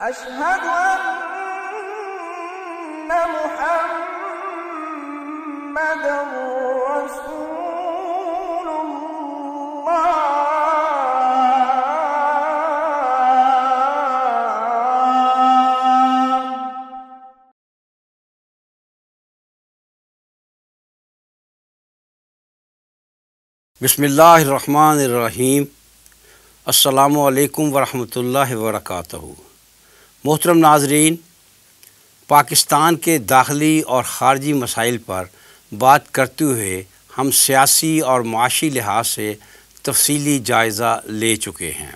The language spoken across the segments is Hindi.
أشهد أن محمدا رسول الله بسم الله الرحمن الرحيم السلام عليكم ورحمة الله وبركاته मोहतरम नाजरीन पाकिस्तान के दाखिली और ख़ारजी मसाइल पर बात करते हुए हम सियासी और माशी लिहाज से तफसीली जायज़ा ले चुके हैं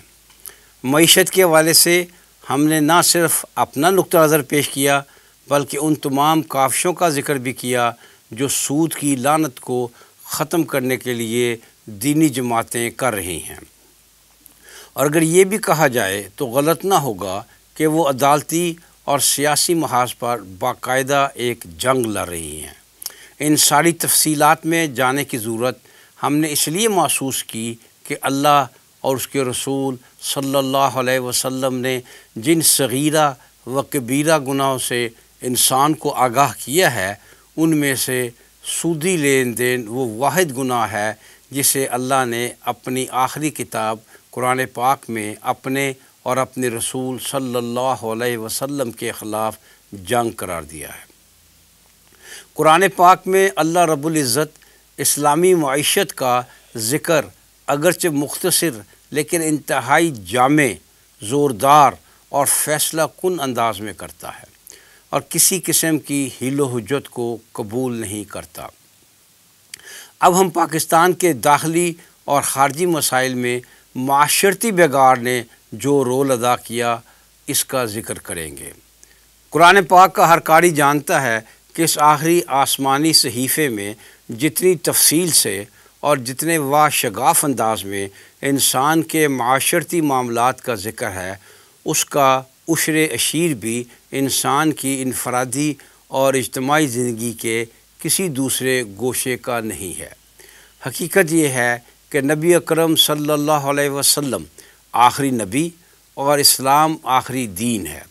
मीशत के हवाले से हमने ना सिर्फ अपना नुक़ नज़र पेश किया बल्कि उन तमाम काफ़िशों का जिक्र भी किया जो सूद की लानत को ख़त्म करने के लिए दीनी जमातें कर रही हैं और अगर ये भी कहा जाए तो गलत ना होगा कि वो अदालती और सियासी महाज पर बाकायदा एक जंग लड़ रही हैं इन सारी तफसीलात में जाने की ज़रूरत हमने इसलिए महसूस की कि अल्लाह और उसके रसूल सल्लल्लाहु अलैहि वसल्लम ने जिन सगीरा व कबीरा गुनाहों से इंसान को आगाह किया है उनमें से सूदी लेन देन वो वाद गुनाह है जिसे अल्लाह ने अपनी आखिरी किताब कुरान पाक में अपने और अपने रसूल सल्लल्लाहु अलैहि वसल्लम के ख़िलाफ़ जंग करार दिया है कुरान पाक में अल्लाह रब्बुल इज़्ज़त इस्लामी मीशत का ज़िक्र अगरचे मुख्तसर लेकिन इंतहाई जाम ज़ोरदार और फ़ैसला कन अंदाज में करता है और किसी किस्म की हीलो हजत को कबूल नहीं करता अब हम पाकिस्तान के दाखिली और ख़ारजी मसाइल में माशरती बेगार ने जो रोल अदा किया इसका ज़िक्र करेंगे कुरान पाक का हर कारी जानता है कि इस आखिरी आसमानी सहीफ़े में जितनी तफसील से और जितने शगाफ़ अंदाज में इंसान के माशरती मामलों का ज़िक्र है उसका उशर अशीर भी इंसान की इनफरादी और इज्तमाही ज़िंदगी के किसी दूसरे गोशे का नहीं है हकीकत यह है कि नबी अक्रम सल्ला वसम आखिरी नबी और इस्लाम आखिरी दीन है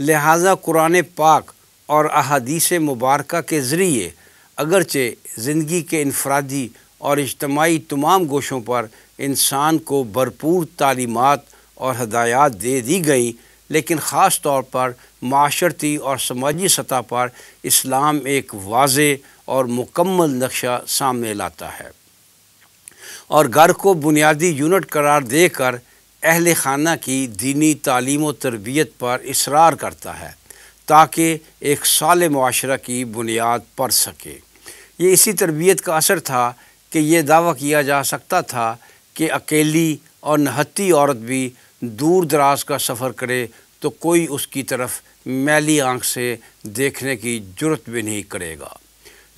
लिहाजा कुरान पाक और अहदीस मुबारक के ज़रिए अगरचे ज़िंदगी के इनफरादी और इज्तमाही तमाम गोशों पर इंसान को भरपूर तालीमत और हदायत दे दी गई लेकिन ख़ास तौर पर माशरती और समाजी सतह पर इस्लाम एक वाज और मुकम्मल नक्शा सामने लाता है और घर को बुनियादी यूनिट करार देकर अहल खाना की दीनी तालीम व तरबियत पर इसरार करता है ताकि एक साल माशरा की बुनियाद पड़ सके ये इसी तरबियत का असर था कि यह दावा किया जा सकता था कि अकेली और नहती औरत भी दूर दराज का सफ़र करे तो कोई उसकी तरफ मैली आँख से देखने की जरूरत भी नहीं करेगा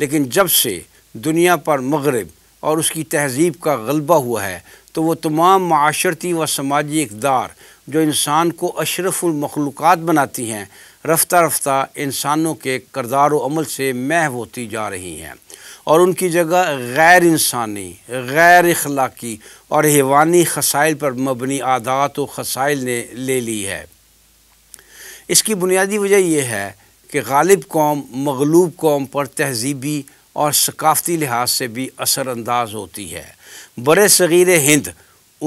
लेकिन जब से दुनिया पर मगरब और उसकी तहजीब का गलबा हुआ है तो वह तमाम माशरती व समाजी इकदार जो इंसान को अशरफुलमखलूक़ बनाती हैं रफ्ता रफ्ता इंसानों के करदार वमल से महव होती जा रही हैं और उनकी जगह गैर इंसानी गैर अखलाक़ी और हैवानी खसाइल पर मबनी आदात व खसाइल ने ले ली है इसकी बुनियादी वजह यह है कि गालिब कौम मगलूब कौम पर तहजीबी और सकाफ़ती लिहाज से भी असरानंदाज होती है बर सग़ीर हिंद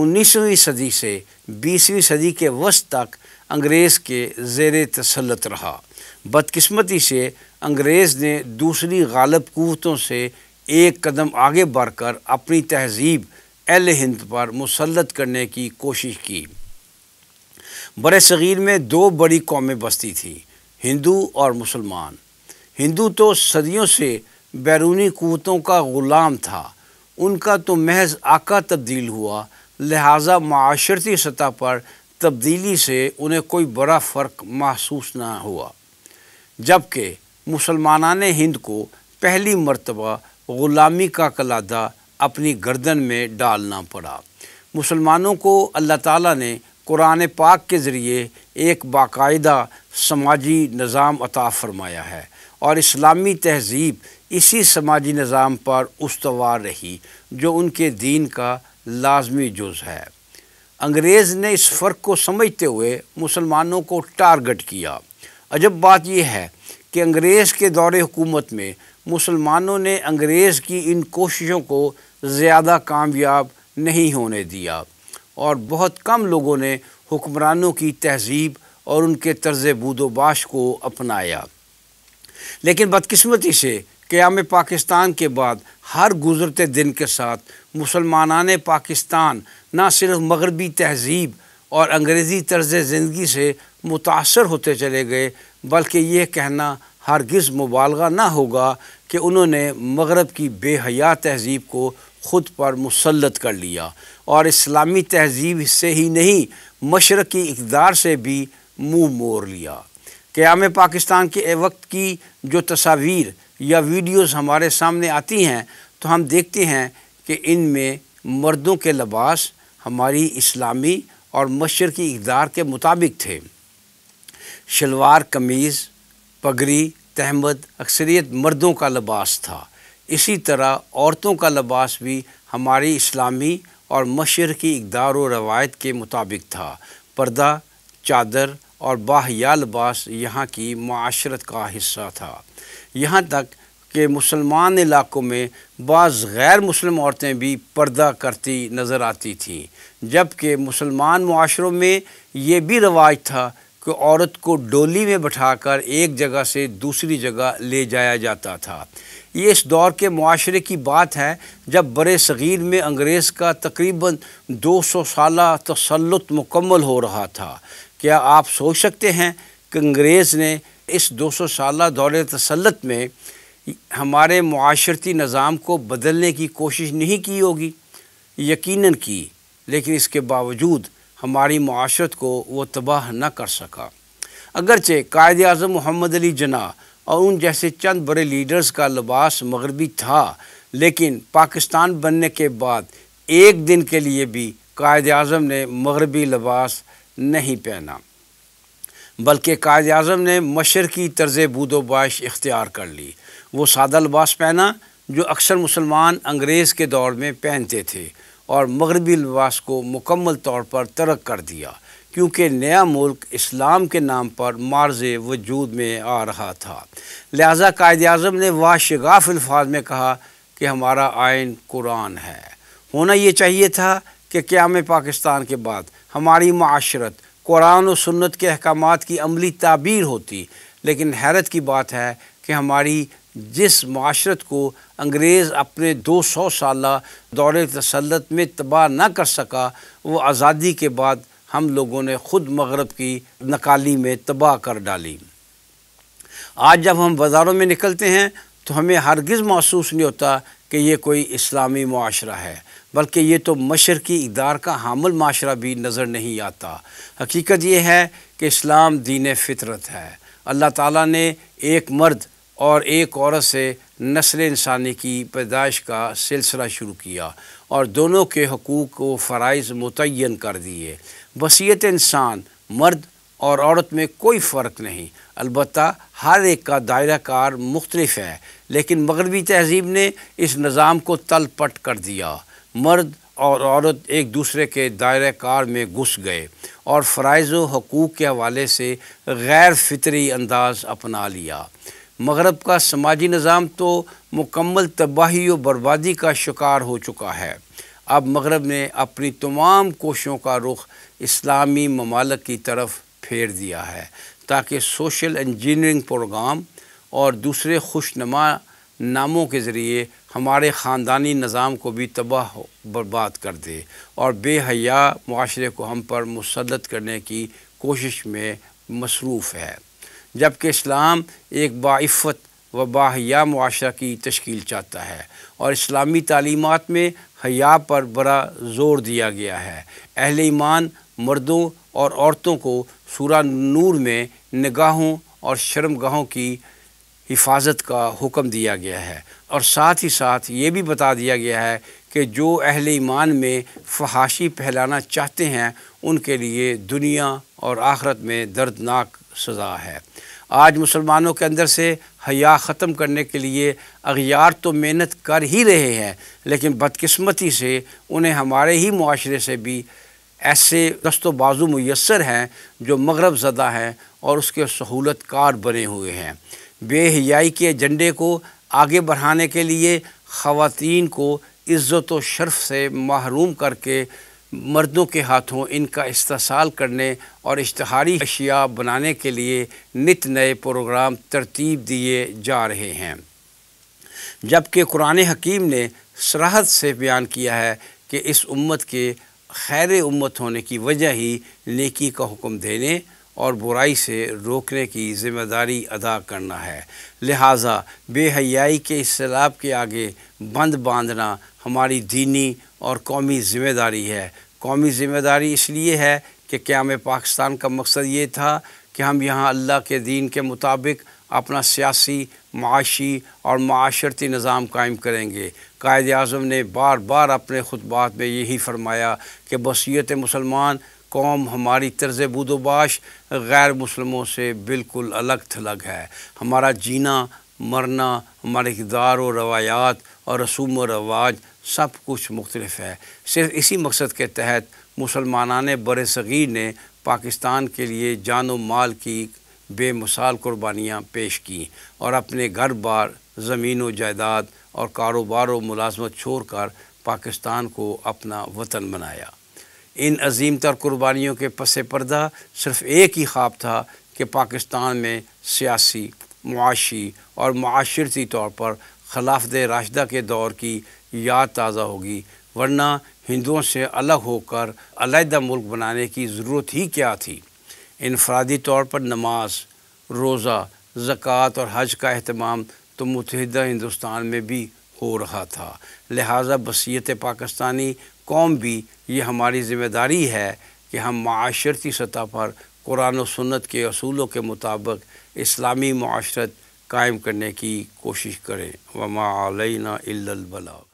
उन्नीसवीं सदी से बीसवीं सदी के वस्त तक अंग्रेज़ के जेर तसलत रहा बदकस्मती से अंग्रेज़ ने दूसरी गालब क़वतों से एक कदम आगे बढ़कर अपनी तहजीब एल हिंद पर मुसलत करने की कोशिश की बर सग़ीर में दो बड़ी कौमें बसती थी हिंदू और मुसलमान हिंदू तो सदियों से बैरूनी कुतों का ग़ुलाम था उनका तो महज आका तब्दील हुआ लिहाजा माशरती सतह पर तब्दीली से उन्हें कोई बड़ा फ़र्क महसूस ना हुआ जबकि ने हिंद को पहली मरतबा ग़ुलामी का कलादा अपनी गर्दन में डालना पड़ा मुसलमानों को अल्लाह ताला ने कुरान पाक के ज़रिए एक बाकायदा समाजी निज़ाम अता फ़रमाया है और इस्लामी तहज़ीब इसी समाजी निज़ाम पर उसवार रही जो उनके दीन का लाजमी जुज़ है अंग्रेज़ ने इस फ़र्क को समझते हुए मुसलमानों को टारगेट किया अजब बात यह है कि अंग्रेज़ के दौर हुकूमत में मुसलमानों ने अंग्रेज़ की इन कोशिशों को ज़्यादा कामयाब नहीं होने दिया और बहुत कम लोगों ने हुक्मरानों की तहज़ीब और उनके तर्ज बूदोबाश को अपनाया लेकिन बदकस्मती से क़्याम पाकिस्तान के बाद हर गुज़रते दिन के साथ मुसलमान पाकिस्तान न सिर्फ मगरबी तहजीब और अंग्रेज़ी तर्ज ज़िंदगी से मुतासर होते चले गए बल्कि ये कहना हरगज़ मुबालगा ना होगा कि उन्होंने मगरब की बेहया तहजीब को ख़ुद पर मुसलत कर लिया और इस्लामी तहजीब से ही नहीं मशरक़ी इकदार से भी मुँह मोड़ लिया क़्याम पाकिस्तान के वक्त की जो तस्वीर या वीडियोज़ हमारे सामने आती हैं तो हम देखते हैं कि इन में मर्दों के लबास हमारी इस्लामी और मशरक़ी इकदार के मुताबिक थे शलवार कमीज़ पगड़ी तहमद अक्सरियत मर्दों का लबास था इसी तरह औरतों का लबास भी हमारी इस्लामी और मशरक़ी इकदार व रवायत के मुताबिक था पर्दा चादर और लबास यहाँ की माशरत का हिस्सा था यहाँ तक कि मुसलमान इलाकों में बाज़ गैर मुस्लिम औरतें भी पर्दा करती नज़र आती थीं जबकि मुसलमान माशरों में ये भी रवाज था कि औरत को डोली में बैठाकर एक जगह से दूसरी जगह ले जाया जाता था ये इस दौर के माशरे की बात है जब बड़े सग़ीर में अंग्रेज़ का तकरीबन 200 साल तसलुत मुकम्मल हो रहा था क्या आप सोच सकते हैं कि अंग्रेज़ ने इस दो सौ साल दौर तसलत में हमारे माशरती निज़ाम को बदलने की कोशिश नहीं की होगी यकीनन की लेकिन इसके बावजूद हमारी माशरत को वो तबाह न कर सका अगरचे कायद अजम मोहम्मद अली जना और उन जैसे चंद बड़े लीडर्स का लिबास मगरबी था लेकिन पाकिस्तान बनने के बाद एक दिन के लिए भी कायद अजम ने मगरबी लिबास नहीं पहना बल्कि कायद अजम ने मशरकी तर्ज बूदोबाश इख्तियार कर ली वो सादा लिबास पहना जो अक्सर मुसलमान अंग्रेज़ के दौर में पहनते थे और मगरबी लिबास को मुकम्मल तौर पर तरक कर दिया क्योंकि नया मुल्क इस्लाम के नाम पर मार्ज वजूद में आ रहा था लिहाजा कायद अजम ने वाशगाफ अल्फाज में कहा कि हमारा आयन कुरान है होना ये चाहिए था कि क़्याम पाकिस्तान के बाद हमारी माशरत कुरान और सुन्नत के अहकाम की अमली ताबीर होती लेकिन हैरत की बात है कि हमारी जिस माशरत को अंग्रेज़ अपने 200 साल दौर तसलत में तबाह ना कर सका वो आज़ादी के बाद हम लोगों ने ख़ुद मगरब की नकाली में तबाह कर डाली आज जब हम बाज़ारों में निकलते हैं तो हमें हरगिज़ महसूस नहीं होता कि ये कोई इस्लामी माशरा है बल्कि ये तो मशर की इकदार का हामल माशरा भी नज़र नहीं आता हकीकत ये है कि इस्लाम दीन फितरत है अल्लाह ताला ने एक मर्द और एक औरत से नस्ल इंसानी की पैदाइश का सिलसिला शुरू किया और दोनों के हकूक़ को फ़रज़ मुतन कर दिए बसीत इंसान मर्द और औरत में कोई फ़र्क नहीं अलबत् हर एक का दायरा कार मुख्तलफ है लेकिन मगरबी तहजीब ने इस निज़ाम को तलपट कर दिया मर्द और औरत एक दूसरे के दायरे कार में घुस गए और फ़रज़ हकूक़ के हवाले से गैर फितरी अंदाज अपना लिया मगरब का समाजी निज़ाम तो मुकम्मल तबाही व बर्बादी का शिकार हो चुका है अब मगरब ने अपनी तमाम कोशों का रुख इस्लामी ममालक की तरफ फेर दिया है ताकि सोशल इंजीनियरिंग प्रोग्राम और दूसरे खुशनुमा नामों के ज़रिए हमारे ख़ानदानी निज़ाम को भी तबाह बर्बाद कर दे और बेहया माशरे को हम पर मुसलत करने की कोशिश में मसरूफ़ है जबकि इस्लाम एक बाफ़त व बाहया माशरा की तश्कील चाहता है और इस्लामी तालीमत में हया पर बड़ा ज़ोर दिया गया है अहल ईमान मर्दों और औरतों को सूरा नूर में निगाहों और शर्मगाहों की हिफाजत का हुक्म दिया गया है और साथ ही साथ ये भी बता दिया गया है कि जो अहल ईमान में फहाशी फैलाना चाहते हैं उनके लिए दुनिया और आखरत में दर्दनाक सज़ा है आज मुसलमानों के अंदर से हया ख़त्म करने के लिए अगियार तो मेहनत कर ही रहे हैं लेकिन बदकस्मती से उन्हें हमारे ही माशरे से भी ऐसे दस्तो बाजू मैसर हैं जो मगरब ज़दा हैं और उसके सहूलत कार बने हुए हैं बेहयाई के एजेंडे को आगे बढ़ाने के लिए ख़वान को इज़्ज़त व शर्फ से महरूम करके मर्दों के हाथों इनका इस्ताल करने और इश्तहारी अशिया बनाने के लिए नित नए प्रोग्राम तरतीब दिए जा रहे हैं जबकि कुरान हकीम ने सराहत से बयान किया है कि इस उम्मत के खैर उम्मत होने की वजह ही नेकी का हुक्म देने और बुराई से रोकने की ज़िम्मेदारी अदा करना है लिहाजा बेहयाई के इस सैलाब के आगे बंद बांधना हमारी दीनी और कौमी ज़िम्मेदारी है कौमी ज़िम्मेदारी इसलिए है कि में पाकिस्तान का मकसद ये था कि हम यहाँ अल्लाह के दीन के मुताबिक अपना सियासी माशी और माशरती निज़ाम कायम करेंगे कायद अजम ने बार बार अपने खुतबात में यही फरमाया कि बसीत मुसलमान कौम हमारी तर्ज बुदोबाश गैर मुसलमों से बिल्कुल अलग थलग है हमारा जीना मरना हमारे किरदार व रवायात और रसूम व रवाज सब कुछ मुख्तलफ है सिर्फ इसी मकसद के तहत मुसलमान बर सग़ीर ने पाकिस्तान के लिए जान व माल की बेमिसाल कुर्बानियाँ पेश की और अपने घर बार ज़मीन व जायदाद और कारोबार व मुलाजमत छोड़ कर पाकिस्तान को अपना वतन बनाया इन अजीम तर कुर्बानियों के पस पर्दा सिर्फ एक ही ख्वाब था कि पाकिस्तान में सियासी मुआशी और माशरती तौर पर खिलाफत राशदा के दौर की याद ताज़ा होगी वरना हिंदुओं से अलग होकर अलहदा मुल्क बनाने की ज़रूरत ही क्या थी इनफरादी तौर पर नमाज रोज़ा ज़क़़त और हज का अहतमाम तो मुतहद हिंदुस्तान में भी हो रहा था लिहाजा बसीत पाकिस्तानी कौम भी ये हमारी ज़िम्मेदारी है कि हम माशरती सतह पर कुरान और सुन्नत के असूलों के मुताबिक इस्लामी माशरत कायम करने की कोशिश करें वमा अलना इल्लबला